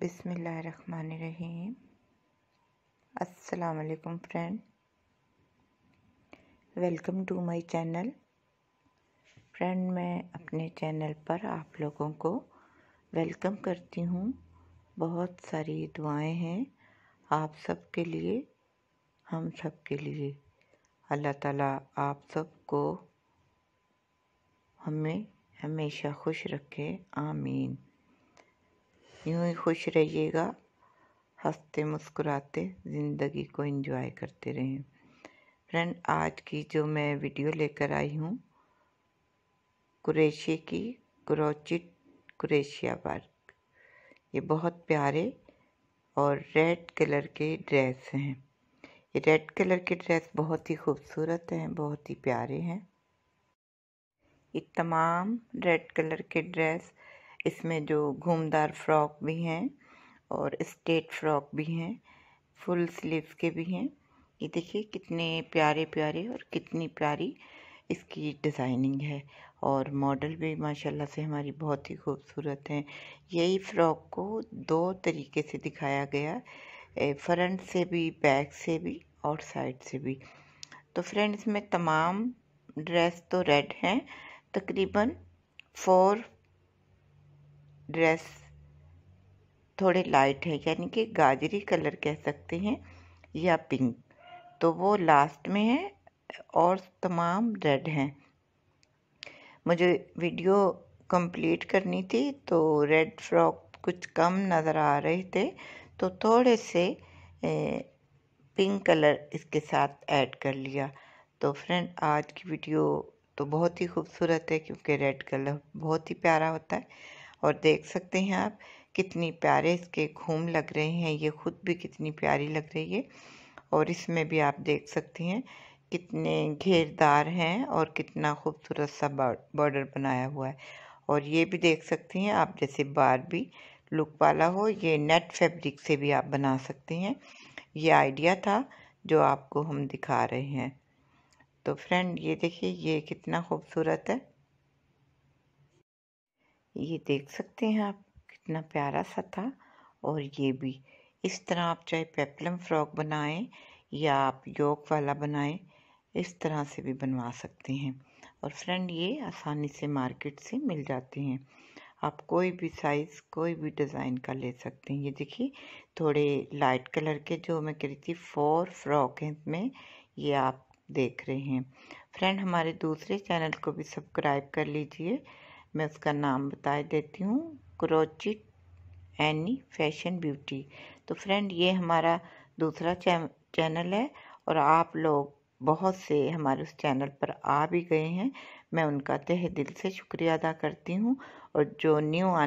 बिसमीम असलकुम friend welcome to my channel friend मैं अपने चैनल पर आप लोगों को वेलकम करती हूँ बहुत सारी दुआएं हैं आप सबके लिए हम सब के लिए अल्लाह ताला आप सबको हमें हमेशा खुश रखे आमीन यूं ही खुश रहिएगा हंसते मुस्कुराते ज़िंदगी को एंजॉय करते रहें फ्रेंड आज की जो मैं वीडियो लेकर आई हूँ कुरेशी की क्रोचिट कुरेशिया पार्क ये बहुत प्यारे और रेड कलर के ड्रेस हैं ये रेड कलर के ड्रेस बहुत ही खूबसूरत हैं बहुत ही प्यारे हैं ये तमाम रेड कलर के ड्रेस इसमें जो घूमदार फ्रॉक भी हैं और स्टेट फ्रॉक भी हैं फुल स्लीव के भी हैं ये देखिए कितने प्यारे प्यारे और कितनी प्यारी इसकी डिज़ाइनिंग है और मॉडल भी माशाल्लाह से हमारी बहुत ही खूबसूरत हैं यही फ़्रॉक को दो तरीके से दिखाया गया फ्रंट से भी बैक से भी और साइड से भी तो फ्रेंड्स में तमाम ड्रेस तो रेड हैं तकरीबन फोर ड्रेस थोड़े लाइट है यानी कि गाजरी कलर कह सकते हैं या पिंक तो वो लास्ट में है और तमाम रेड हैं मुझे वीडियो कंप्लीट करनी थी तो रेड फ्रॉक कुछ कम नज़र आ रहे थे तो थोड़े से ए, पिंक कलर इसके साथ ऐड कर लिया तो फ्रेंड आज की वीडियो तो बहुत ही खूबसूरत है क्योंकि रेड कलर बहुत ही प्यारा होता है और देख सकते हैं आप कितनी प्यारे इसके घूम लग रहे हैं ये खुद भी कितनी प्यारी लग रही है और इसमें भी आप देख सकते हैं कितने घेरदार हैं और कितना खूबसूरत सा बॉर्डर बनाया हुआ है और ये भी देख सकते हैं आप जैसे बार भी लुक वाला हो ये नेट फैब्रिक से भी आप बना सकते हैं ये आइडिया था जो आपको हम दिखा रहे हैं तो फ्रेंड ये देखिए ये कितना खूबसूरत है ये देख सकते हैं आप कितना प्यारा सा था और ये भी इस तरह आप चाहे पेपलम फ्रॉक बनाएं या आप योक वाला बनाएं इस तरह से भी बनवा सकते हैं और फ्रेंड ये आसानी से मार्केट से मिल जाते हैं आप कोई भी साइज़ कोई भी डिज़ाइन का ले सकते हैं ये देखिए थोड़े लाइट कलर के जो मैं कह रही थी फोर फ्रॉक हैं इसमें ये आप देख रहे हैं फ्रेंड हमारे दूसरे चैनल को भी सब्सक्राइब कर लीजिए मैं उसका नाम बता देती हूँ क्रोचिट एनी फैशन ब्यूटी तो फ्रेंड ये हमारा दूसरा चैनल है और आप लोग बहुत से हमारे उस चैनल पर आ भी गए हैं मैं उनका तहे दिल से शुक्रिया अदा करती हूँ और जो न्यू आने